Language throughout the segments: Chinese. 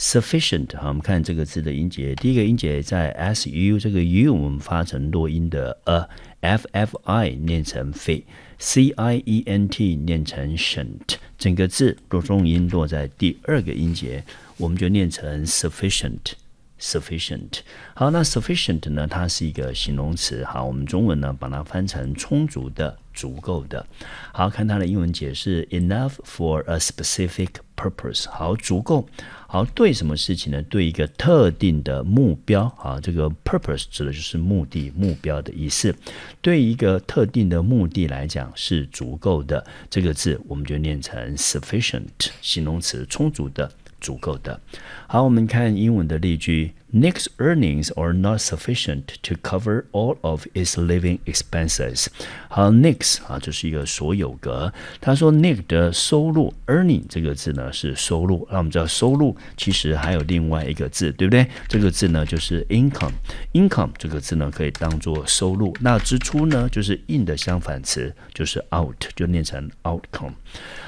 Sufficient，好，我们看这个字的音节，第一个音节在 s u，这个 u 我们发成弱音的，a f f i 念成 fi，c i e n t 念成 c h e n t 整个字重音落在第二个音节，我们就念成 sufficient。sufficient，好，那 sufficient 呢？它是一个形容词，好，我们中文呢把它翻成充足的、足够的。好看它的英文解释，enough for a specific purpose，好，足够，好，对什么事情呢？对一个特定的目标，啊，这个 purpose 指的就是目的、目标的意思。对一个特定的目的来讲是足够的，这个字我们就念成 sufficient，形容词，充足的。足够的。好，我们看英文的例句。Nick's earnings are not sufficient to cover all of his living expenses。好，Nick's 啊，这是一个所有格。他说 Nick 的收入 earning 这个字呢是收入。那我们知道收入其实还有另外一个字，对不对？这个字呢就是 income。income 这个字呢可以当做收入。那支出呢就是 in 的相反词，就是 out，就念成 outcome。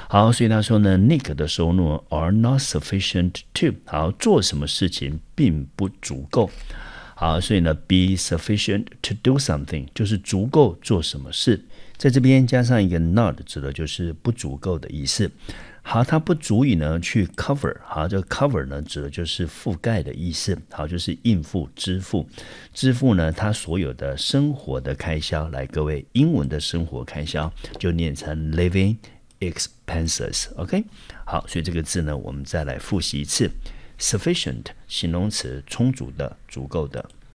好，所以他说呢，Nick 的收入 are not sufficient to 好做什么事情？并不足够，好，所以呢，be sufficient to do something 就是足够做什么事，在这边加上一个 not，指的就是不足够的意思。好，它不足以呢去 cover，好，这个 cover 呢指的就是覆盖的意思。好，就是应付支付，支付呢它所有的生活的开销。来，各位，英文的生活开销就念成 living expenses，OK？好，所以这个字呢，我们再来复习一次。Sufficient 形容词，充足的，足够的。